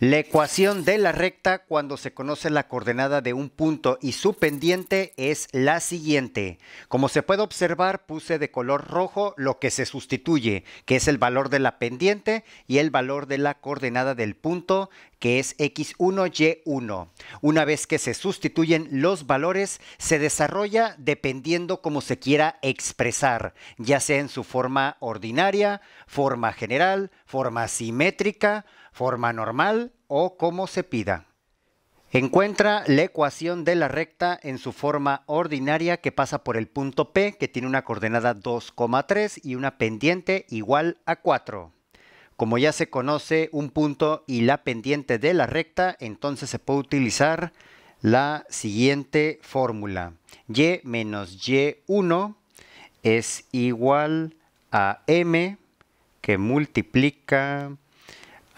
La ecuación de la recta cuando se conoce la coordenada de un punto y su pendiente es la siguiente. Como se puede observar, puse de color rojo lo que se sustituye, que es el valor de la pendiente y el valor de la coordenada del punto, que es x1, y1. Una vez que se sustituyen los valores, se desarrolla dependiendo cómo se quiera expresar, ya sea en su forma ordinaria, forma general, forma simétrica, forma normal o como se pida. Encuentra la ecuación de la recta en su forma ordinaria que pasa por el punto P que tiene una coordenada 2,3 y una pendiente igual a 4. Como ya se conoce un punto y la pendiente de la recta, entonces se puede utilizar la siguiente fórmula. Y menos Y1 es igual a M que multiplica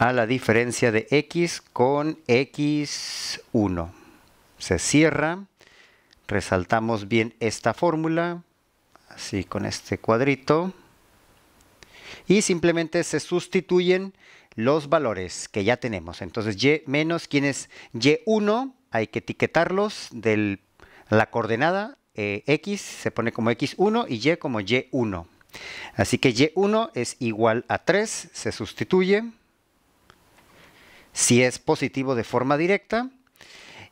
a la diferencia de x con x1. Se cierra, resaltamos bien esta fórmula, así con este cuadrito, y simplemente se sustituyen los valores que ya tenemos. Entonces y menos, ¿quién es y1? Hay que etiquetarlos de la coordenada eh, x, se pone como x1 y y como y1. Así que y1 es igual a 3, se sustituye si es positivo de forma directa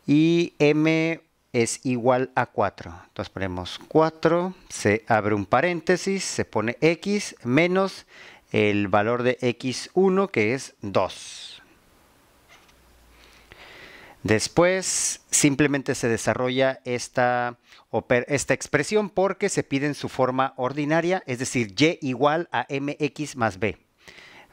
y m es igual a 4. Entonces ponemos 4, se abre un paréntesis, se pone x menos el valor de x1 que es 2. Después simplemente se desarrolla esta, esta expresión porque se pide en su forma ordinaria, es decir, y igual a mx más b.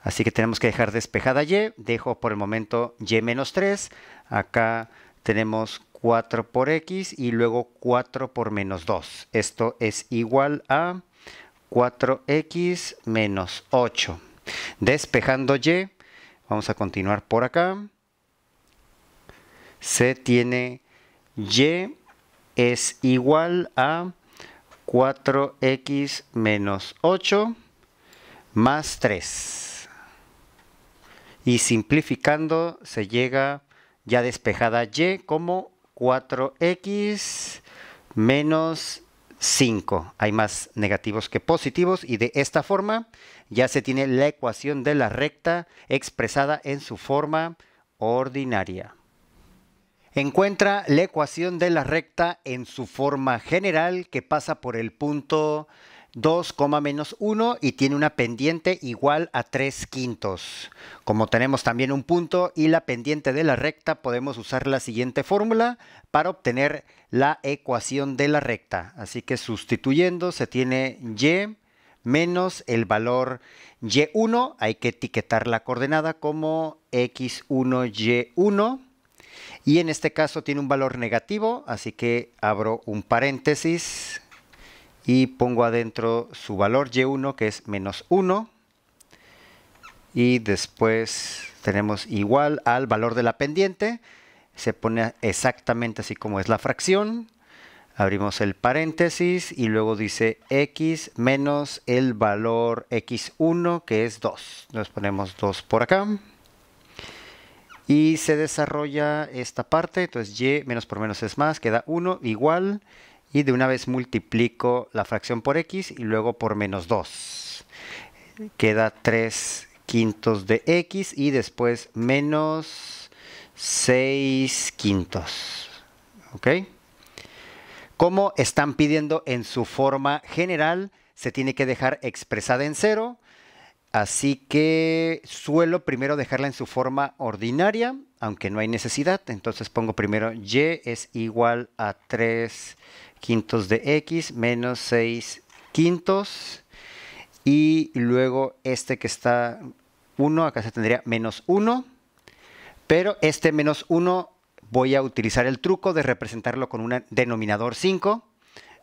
Así que tenemos que dejar despejada Y. Dejo por el momento Y menos 3. Acá tenemos 4 por X y luego 4 por menos 2. Esto es igual a 4X menos 8. Despejando Y. Vamos a continuar por acá. Se tiene Y es igual a 4X menos 8 más 3. Y simplificando se llega ya despejada y como 4x menos 5. Hay más negativos que positivos y de esta forma ya se tiene la ecuación de la recta expresada en su forma ordinaria. Encuentra la ecuación de la recta en su forma general que pasa por el punto 2, menos 1 y tiene una pendiente igual a 3 quintos. Como tenemos también un punto y la pendiente de la recta, podemos usar la siguiente fórmula para obtener la ecuación de la recta. Así que sustituyendo se tiene y menos el valor y1, hay que etiquetar la coordenada como x1, y1. Y en este caso tiene un valor negativo, así que abro un paréntesis y pongo adentro su valor y1 que es menos 1 y después tenemos igual al valor de la pendiente se pone exactamente así como es la fracción abrimos el paréntesis y luego dice x menos el valor x1 que es 2 nos ponemos 2 por acá y se desarrolla esta parte entonces y menos por menos es más queda 1 igual y de una vez multiplico la fracción por x y luego por menos 2. Queda 3 quintos de x y después menos 6 quintos. ¿Ok? Como están pidiendo en su forma general, se tiene que dejar expresada en cero. Así que suelo primero dejarla en su forma ordinaria, aunque no hay necesidad. Entonces pongo primero y es igual a 3 quintos de x menos 6 quintos. Y luego este que está 1, acá se tendría menos 1. Pero este menos 1 voy a utilizar el truco de representarlo con un denominador 5.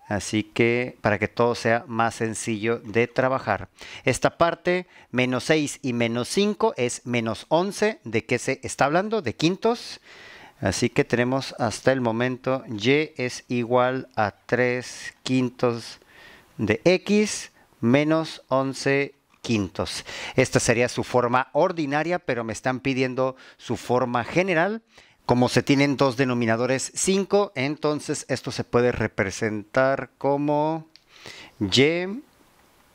Así que para que todo sea más sencillo de trabajar. Esta parte, menos 6 y menos 5, es menos 11. ¿De qué se está hablando? De quintos. Así que tenemos hasta el momento y es igual a 3 quintos de x menos 11 quintos. Esta sería su forma ordinaria, pero me están pidiendo su forma general. Como se tienen dos denominadores 5, entonces esto se puede representar como y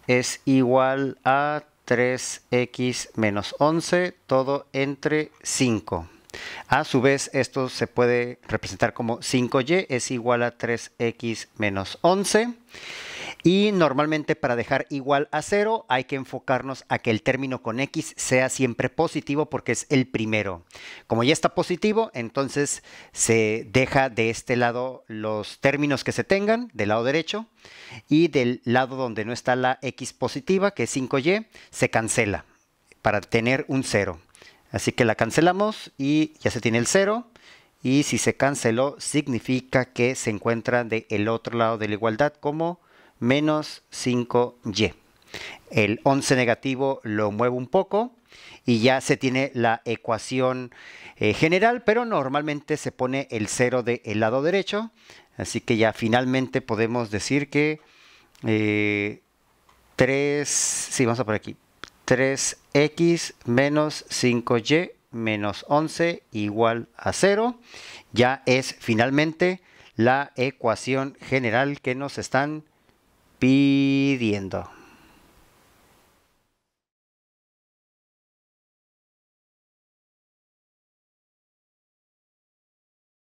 es igual a 3x menos 11, todo entre 5. A su vez, esto se puede representar como 5y es igual a 3x menos 11. Y normalmente para dejar igual a 0 hay que enfocarnos a que el término con x sea siempre positivo porque es el primero. Como ya está positivo, entonces se deja de este lado los términos que se tengan, del lado derecho, y del lado donde no está la x positiva, que es 5y, se cancela para tener un 0. Así que la cancelamos y ya se tiene el 0. Y si se canceló, significa que se encuentra del el otro lado de la igualdad como menos 5y. El 11 negativo lo muevo un poco y ya se tiene la ecuación eh, general, pero normalmente se pone el 0 del lado derecho. Así que ya finalmente podemos decir que 3, eh, sí, vamos a por aquí, 3x menos 5y menos 11 igual a 0. Ya es finalmente la ecuación general que nos están pidiendo.